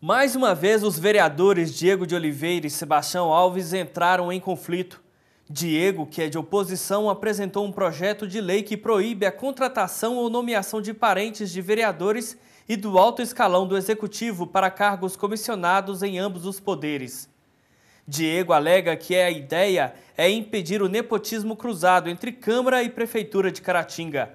Mais uma vez, os vereadores Diego de Oliveira e Sebastião Alves entraram em conflito. Diego, que é de oposição, apresentou um projeto de lei que proíbe a contratação ou nomeação de parentes de vereadores e do alto escalão do executivo para cargos comissionados em ambos os poderes. Diego alega que a ideia é impedir o nepotismo cruzado entre Câmara e Prefeitura de Caratinga.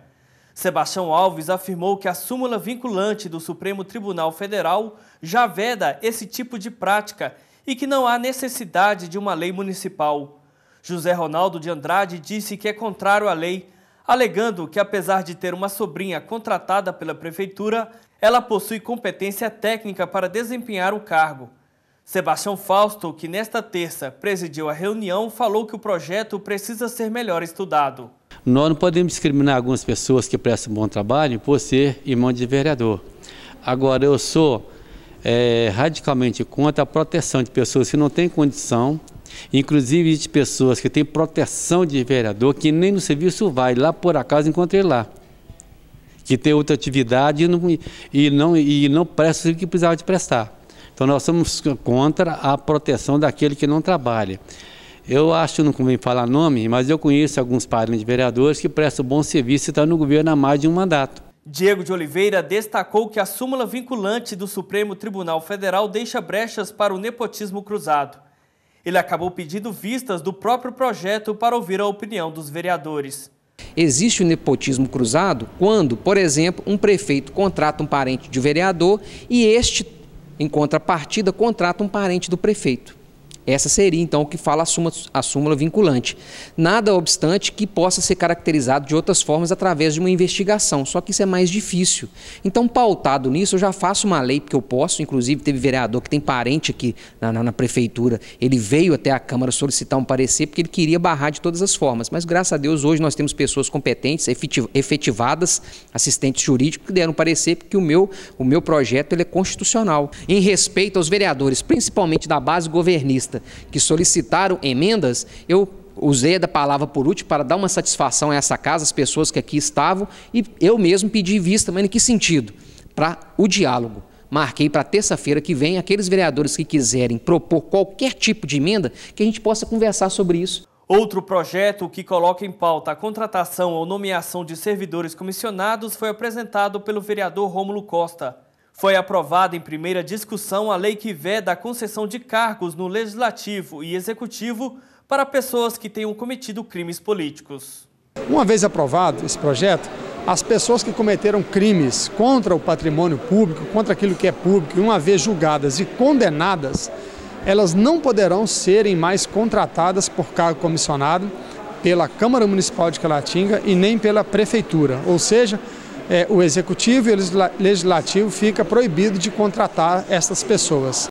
Sebastião Alves afirmou que a súmula vinculante do Supremo Tribunal Federal já veda esse tipo de prática e que não há necessidade de uma lei municipal. José Ronaldo de Andrade disse que é contrário à lei, alegando que, apesar de ter uma sobrinha contratada pela prefeitura, ela possui competência técnica para desempenhar o cargo. Sebastião Fausto, que nesta terça presidiu a reunião, falou que o projeto precisa ser melhor estudado. Nós não podemos discriminar algumas pessoas que prestam bom trabalho por ser irmão de vereador. Agora, eu sou é, radicalmente contra a proteção de pessoas que não têm condição, inclusive de pessoas que têm proteção de vereador, que nem no serviço vai, lá por acaso encontrei lá. Que tem outra atividade e não, e não, e não presta o que precisava de prestar. Então nós somos contra a proteção daquele que não trabalha. Eu acho que não convém falar nome, mas eu conheço alguns parentes de vereadores que prestam bom serviço e estão no governo há mais de um mandato. Diego de Oliveira destacou que a súmula vinculante do Supremo Tribunal Federal deixa brechas para o nepotismo cruzado. Ele acabou pedindo vistas do próprio projeto para ouvir a opinião dos vereadores. Existe o nepotismo cruzado quando, por exemplo, um prefeito contrata um parente de vereador e este, em contrapartida, contrata um parente do prefeito. Essa seria, então, o que fala a súmula, a súmula, vinculante. Nada obstante que possa ser caracterizado de outras formas através de uma investigação, só que isso é mais difícil. Então, pautado nisso, eu já faço uma lei, porque eu posso, inclusive teve vereador que tem parente aqui na, na, na prefeitura, ele veio até a Câmara solicitar um parecer porque ele queria barrar de todas as formas, mas graças a Deus hoje nós temos pessoas competentes, efetivadas, assistentes jurídicos, que deram parecer porque o meu, o meu projeto ele é constitucional. Em respeito aos vereadores, principalmente da base governista, trabalhista que solicitaram emendas, eu usei a palavra por último para dar uma satisfação a essa casa, as pessoas que aqui estavam, e eu mesmo pedi vista, mas em que sentido? Para o diálogo. Marquei para terça-feira que vem aqueles vereadores que quiserem propor qualquer tipo de emenda, que a gente possa conversar sobre isso. Outro projeto que coloca em pauta a contratação ou nomeação de servidores comissionados foi apresentado pelo vereador Rômulo Costa. Foi aprovada em primeira discussão a lei que veda a concessão de cargos no Legislativo e Executivo para pessoas que tenham cometido crimes políticos. Uma vez aprovado esse projeto, as pessoas que cometeram crimes contra o patrimônio público, contra aquilo que é público, uma vez julgadas e condenadas, elas não poderão serem mais contratadas por cargo comissionado pela Câmara Municipal de Calatinga e nem pela Prefeitura. Ou seja, é, o executivo e o legislativo fica proibido de contratar essas pessoas.